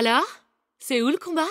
Alors C'est où le combat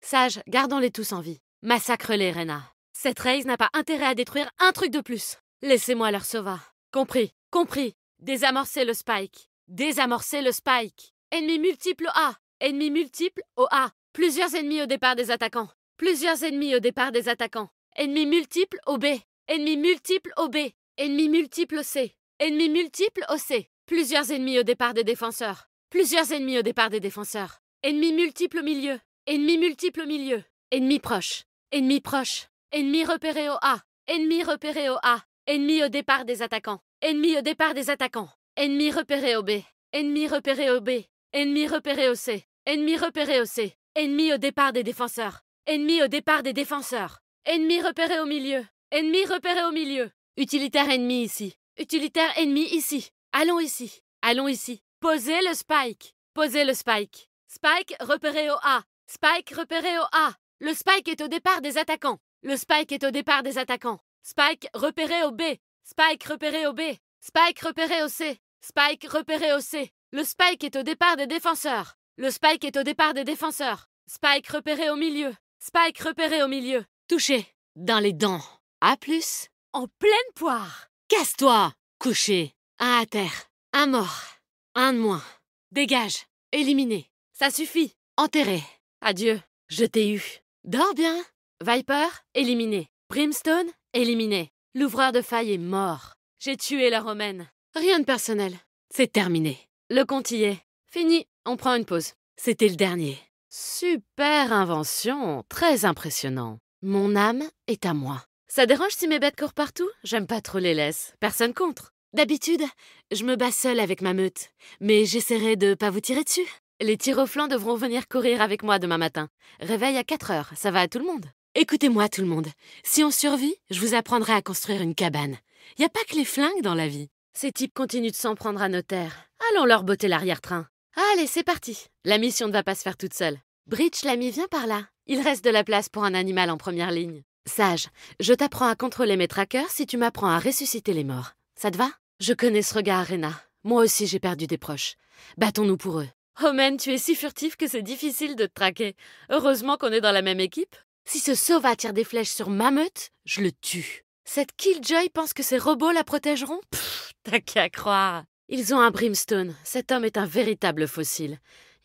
Sage, gardons-les tous en vie. Massacre-les, Rena. Cette race n'a pas intérêt à détruire un truc de plus. Laissez-moi leur sauver. Compris, compris. Désamorcez le spike. Désamorcez le spike. Ennemis multiple A. Ennemi multiple au A. Plusieurs ennemis au départ des attaquants. Plusieurs ennemis au départ des attaquants. Ennemis multiples au B. Ennemis multiple au B. Ennemis multiples au C. Ennemis multiples au C. Plusieurs ennemis au départ des défenseurs. Plusieurs ennemis au départ des défenseurs. Ennemis multiple au milieu. Ennemis multiple au milieu. Ennemis proche. Ennemis proche. Ennemis repéré au A. Ennemis repéré au A. Ennemis au départ des attaquants. Ennemis au départ des attaquants. Ennemi repéré au B. Ennemis repéré au B. Ennemis repéré au C. Ennemis repéré au C. Ennemis au départ des défenseurs. Ennemis au départ des défenseurs. Ennemi repéré au milieu. Ennemis repéré au milieu. Utilitaire ennemi ici. Utilitaire ennemi ici. Allons ici. Allons ici. Posez le spike. Posez le spike. Spike repéré au A. Spike repéré au A. Le spike est au départ des attaquants. Le spike est au départ des attaquants. Spike repéré au B. Spike repéré au B. Spike repéré au C. Spike repéré au C. Le spike est au départ des défenseurs. Le spike est au départ des défenseurs. Spike repéré au milieu. Spike repéré au milieu. Touché. Dans les dents. A plus. En pleine poire. Casse-toi. Couché. Un à terre. Un mort. Un de moins. Dégage. Éliminé. Ça suffit. Enterré. Adieu. Je t'ai eu. Dors bien. Viper, éliminé. Brimstone, éliminé. L'ouvreur de faille est mort. J'ai tué la romaine. Rien de personnel. C'est terminé. Le compte y est. Fini. On prend une pause. C'était le dernier. Super invention. Très impressionnant. Mon âme est à moi. Ça dérange si mes bêtes courent partout J'aime pas trop les laisses. Personne contre. D'habitude, je me bats seule avec ma meute, mais j'essaierai de pas vous tirer dessus. Les tirs au devront venir courir avec moi demain matin. Réveil à 4 heures, ça va à tout le monde. Écoutez-moi tout le monde, si on survit, je vous apprendrai à construire une cabane. Y a pas que les flingues dans la vie. Ces types continuent de s'en prendre à nos terres. Allons leur botter l'arrière-train. Allez, c'est parti. La mission ne va pas se faire toute seule. Bridge, l'ami, viens par là. Il reste de la place pour un animal en première ligne. Sage, je t'apprends à contrôler mes trackers si tu m'apprends à ressusciter les morts. Ça te va je connais ce regard, Rena. Moi aussi, j'ai perdu des proches. Battons-nous pour eux. Omen, tu es si furtif que c'est difficile de te traquer. Heureusement qu'on est dans la même équipe. Si ce sauva tire des flèches sur ma je le tue. Cette Killjoy pense que ses robots la protégeront Pfff, t'as qu'à croire. Ils ont un brimstone. Cet homme est un véritable fossile.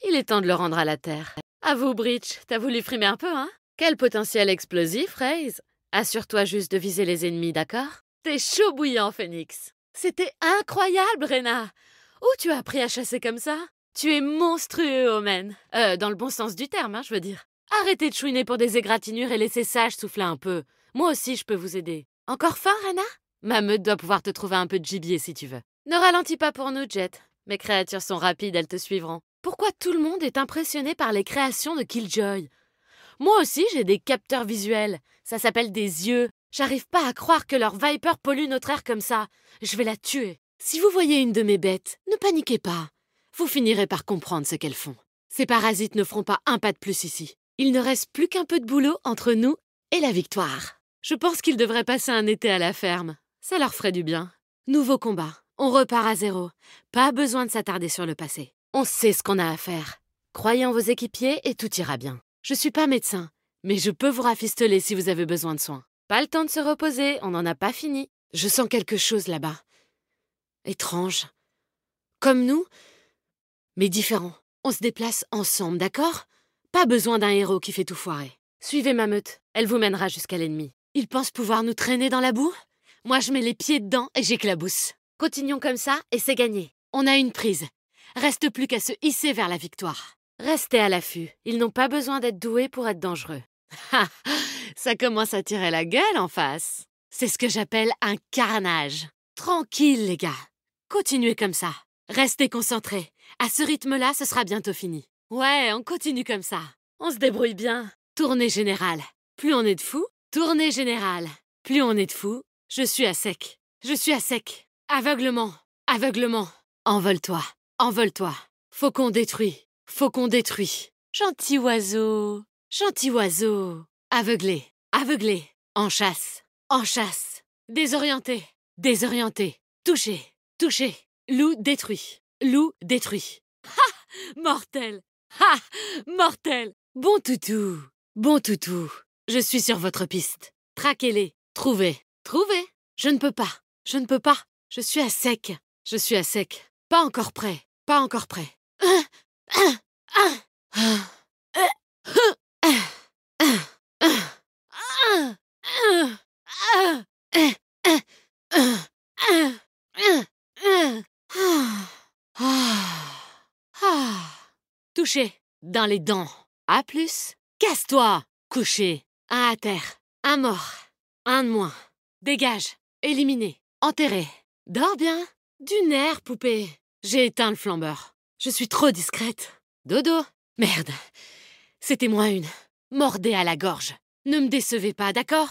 Il est temps de le rendre à la Terre. À vous, Breach. T'as voulu frimer un peu, hein Quel potentiel explosif, Raze Assure-toi juste de viser les ennemis, d'accord T'es chaud bouillant, Phoenix. C'était incroyable, Rena Où tu as appris à chasser comme ça Tu es monstrueux, Omen Euh, dans le bon sens du terme, hein, je veux dire. Arrêtez de chouiner pour des égratignures et laissez Sage souffler un peu. Moi aussi, je peux vous aider. Encore faim, Rena Ma meute doit pouvoir te trouver un peu de gibier si tu veux. Ne ralentis pas pour nous, Jet. Mes créatures sont rapides, elles te suivront. Pourquoi tout le monde est impressionné par les créations de Killjoy Moi aussi, j'ai des capteurs visuels. Ça s'appelle des yeux. J'arrive pas à croire que leur Viper pollue notre air comme ça. Je vais la tuer. Si vous voyez une de mes bêtes, ne paniquez pas. Vous finirez par comprendre ce qu'elles font. Ces parasites ne feront pas un pas de plus ici. Il ne reste plus qu'un peu de boulot entre nous et la victoire. Je pense qu'ils devraient passer un été à la ferme. Ça leur ferait du bien. Nouveau combat. On repart à zéro. Pas besoin de s'attarder sur le passé. On sait ce qu'on a à faire. Croyez en vos équipiers et tout ira bien. Je suis pas médecin, mais je peux vous rafistoler si vous avez besoin de soins. Pas le temps de se reposer, on n'en a pas fini. Je sens quelque chose là-bas. Étrange. Comme nous, mais différent. On se déplace ensemble, d'accord Pas besoin d'un héros qui fait tout foirer. Suivez ma meute, elle vous mènera jusqu'à l'ennemi. Ils pensent pouvoir nous traîner dans la boue Moi, je mets les pieds dedans et j'éclabousse. Continuons comme ça et c'est gagné. On a une prise. Reste plus qu'à se hisser vers la victoire. Restez à l'affût. Ils n'ont pas besoin d'être doués pour être dangereux. Ça commence à tirer la gueule en face. C'est ce que j'appelle un carnage. Tranquille, les gars. Continuez comme ça. Restez concentrés. À ce rythme-là, ce sera bientôt fini. Ouais, on continue comme ça. On se débrouille bien. Tournée générale. Plus on est de fous, tournée générale. Plus on est de fous, je suis à sec. Je suis à sec. Aveuglement. Aveuglement. Envole-toi. Envole-toi. Faut qu'on détruit. Faut qu'on détruit. Gentil oiseau. Gentil oiseau Aveuglé, aveuglé, en chasse, en chasse, désorienté, désorienté, touché, touché, loup détruit, loup détruit. Ha Mortel Ha Mortel Bon toutou, bon toutou, je suis sur votre piste. Traquez-les, trouvez, trouvez. Je ne peux pas, je ne peux pas, je suis à sec, je suis à sec. Pas encore prêt, pas encore prêt. Ah. coucher. Dans les dents. À plus. Casse-toi. Couché. Un à terre. Un mort. Un de moins. Dégage. Éliminé. Enterré. Dors bien. Du nerf, poupée. J'ai éteint le flambeur. Je suis trop discrète. Dodo. Merde. C'était moi une. Mordez à la gorge. Ne me décevez pas, d'accord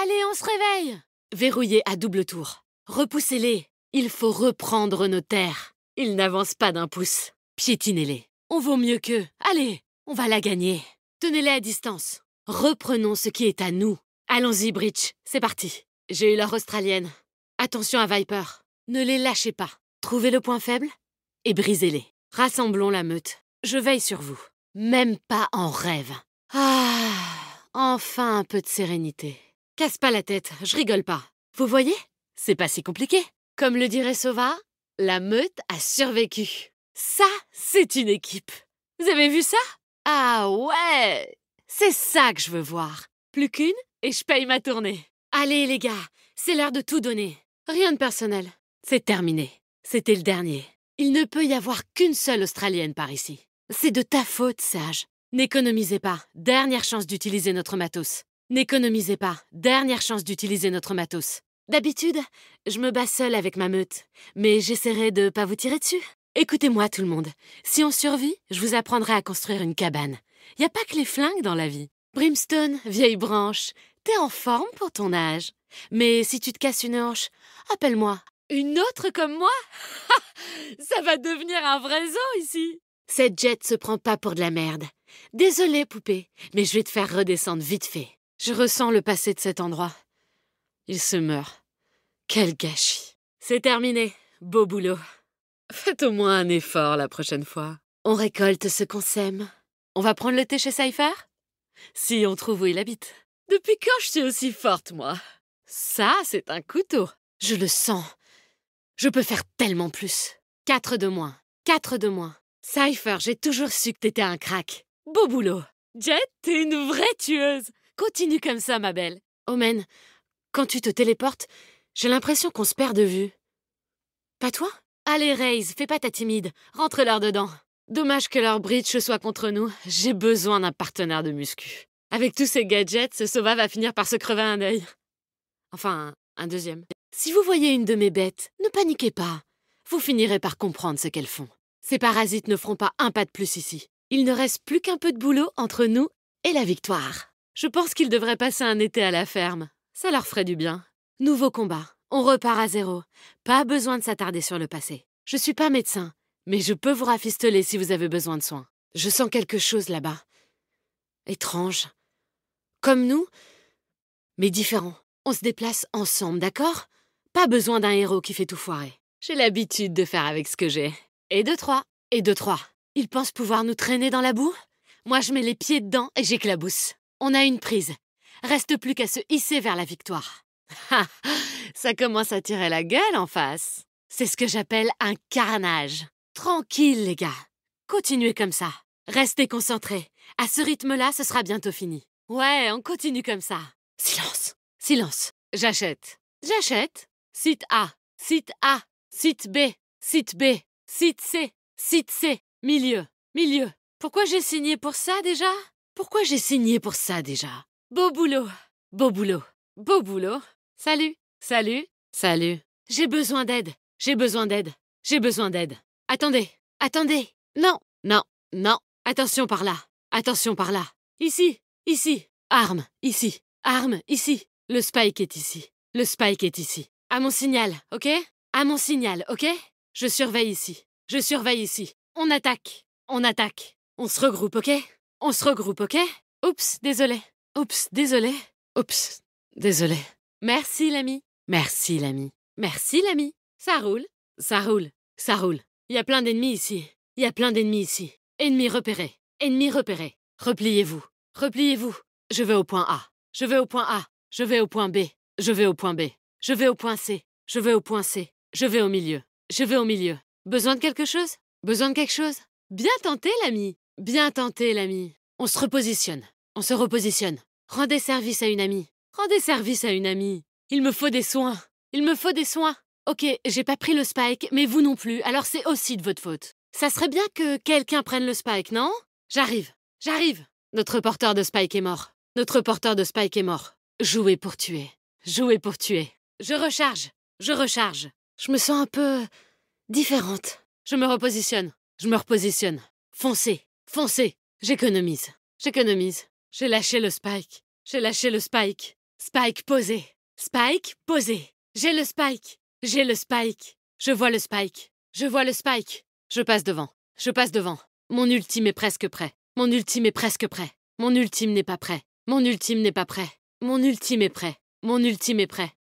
Allez, on se réveille. Verrouillez à double tour. Repoussez-les. Il faut reprendre nos terres. Ils n'avancent pas d'un pouce. Piétinez-les. On vaut mieux qu'eux. Allez, on va la gagner. Tenez-les à distance. Reprenons ce qui est à nous. Allons-y, Bridge. C'est parti. J'ai eu l'heure australienne. Attention à Viper. Ne les lâchez pas. Trouvez le point faible et brisez-les. Rassemblons la meute. Je veille sur vous. Même pas en rêve. Ah, enfin un peu de sérénité. Casse pas la tête, je rigole pas. Vous voyez C'est pas si compliqué. Comme le dirait Sova, la meute a survécu. Ça, c'est une équipe. Vous avez vu ça Ah ouais C'est ça que je veux voir. Plus qu'une, et je paye ma tournée. Allez les gars, c'est l'heure de tout donner. Rien de personnel. C'est terminé. C'était le dernier. Il ne peut y avoir qu'une seule Australienne par ici. C'est de ta faute, Sage. N'économisez pas. Dernière chance d'utiliser notre matos. N'économisez pas. Dernière chance d'utiliser notre matos. D'habitude, je me bats seule avec ma meute, mais j'essaierai de pas vous tirer dessus. Écoutez-moi tout le monde, si on survit, je vous apprendrai à construire une cabane. Il Y a pas que les flingues dans la vie. Brimstone, vieille branche, t'es en forme pour ton âge. Mais si tu te casses une hanche, appelle-moi. Une autre comme moi Ça va devenir un vrai zoo ici. Cette jet se prend pas pour de la merde. Désolée, poupée, mais je vais te faire redescendre vite fait. Je ressens le passé de cet endroit. Il se meurt. Quel gâchis. C'est terminé. Beau boulot. Faites au moins un effort la prochaine fois. On récolte ce qu'on sème. On va prendre le thé chez Cypher Si on trouve où il habite. Depuis quand je suis aussi forte, moi Ça, c'est un couteau. Je le sens. Je peux faire tellement plus. Quatre de moins. Quatre de moins. Cypher, j'ai toujours su que t'étais un crack. Beau boulot. Jet, t'es une vraie tueuse. Continue comme ça, ma belle. Omen, quand tu te téléportes, j'ai l'impression qu'on se perd de vue. Pas toi Allez, Raze, fais pas ta timide. Rentre-leur dedans. Dommage que leur bridge soit contre nous. J'ai besoin d'un partenaire de muscu. Avec tous ces gadgets, ce Sova va finir par se crever un œil. Enfin, un deuxième. Si vous voyez une de mes bêtes, ne paniquez pas. Vous finirez par comprendre ce qu'elles font. Ces parasites ne feront pas un pas de plus ici. Il ne reste plus qu'un peu de boulot entre nous et la victoire. Je pense qu'ils devraient passer un été à la ferme. Ça leur ferait du bien. Nouveau combat. On repart à zéro. Pas besoin de s'attarder sur le passé. Je suis pas médecin, mais je peux vous rafisteler si vous avez besoin de soins. Je sens quelque chose là-bas. Étrange. Comme nous, mais différent. On se déplace ensemble, d'accord Pas besoin d'un héros qui fait tout foirer. J'ai l'habitude de faire avec ce que j'ai. Et deux trois. Et deux trois. Ils pensent pouvoir nous traîner dans la boue Moi, je mets les pieds dedans et j'éclabousse. On a une prise. Reste plus qu'à se hisser vers la victoire. Ça commence à tirer la gueule en face. C'est ce que j'appelle un carnage. Tranquille, les gars. Continuez comme ça. Restez concentrés. À ce rythme-là, ce sera bientôt fini. Ouais, on continue comme ça. Silence. Silence. J'achète. J'achète. Site A. Site A. Site B. Site B. Site C. Site C. Milieu. Milieu. Pourquoi j'ai signé pour ça déjà Pourquoi j'ai signé pour ça déjà Beau boulot. Beau boulot. Beau boulot. Salut, salut, salut. J'ai besoin d'aide, j'ai besoin d'aide, j'ai besoin d'aide. Attendez, attendez. Non, non, non. Attention par là, attention par là. Ici, ici. Arme, ici. Arme, ici. Le spike est ici. Le spike est ici. À mon signal, ok À mon signal, ok Je surveille ici. Je surveille ici. On attaque. On attaque. On se regroupe, ok On se regroupe, ok Oups, désolé. Oups, désolé. Oups, désolé. Merci l'ami. Merci l'ami. Merci l'ami. Ça roule. Ça roule. Ça roule. Il y a plein d'ennemis ici. Il y a plein d'ennemis ici. Ennemis repérés. Ennemis repérés. Repliez-vous. Repliez-vous. Je vais au point A. Je vais au point A. Je vais au point B. Je vais au point B. Je vais au point C. Je vais au point C. Je vais au milieu. Je vais au milieu. Besoin de quelque chose Besoin de quelque chose Bien tenté, l'ami. Bien tenté, l'ami. On se repositionne. On se repositionne. Rendez service à une amie. Rendez service à une amie. Il me faut des soins. Il me faut des soins. Ok, j'ai pas pris le spike, mais vous non plus, alors c'est aussi de votre faute. Ça serait bien que quelqu'un prenne le spike, non J'arrive, j'arrive. Notre porteur de spike est mort. Notre porteur de spike est mort. Jouer pour tuer. Jouer pour tuer. Je recharge, je recharge. Je me sens un peu différente. Je me repositionne, je me repositionne. Foncez, foncez. J'économise, j'économise. J'ai lâché le spike, j'ai lâché le spike. Spike posé. Spike posé. J'ai le spike. J'ai le spike. Je vois le spike. Je vois le spike. Je passe devant. Je passe devant. Mon ultime est presque prêt. Mon ultime est presque prêt. Mon ultime n'est pas prêt. Mon ultime n'est pas prêt. Mon ultime est prêt. Mon ultime est prêt.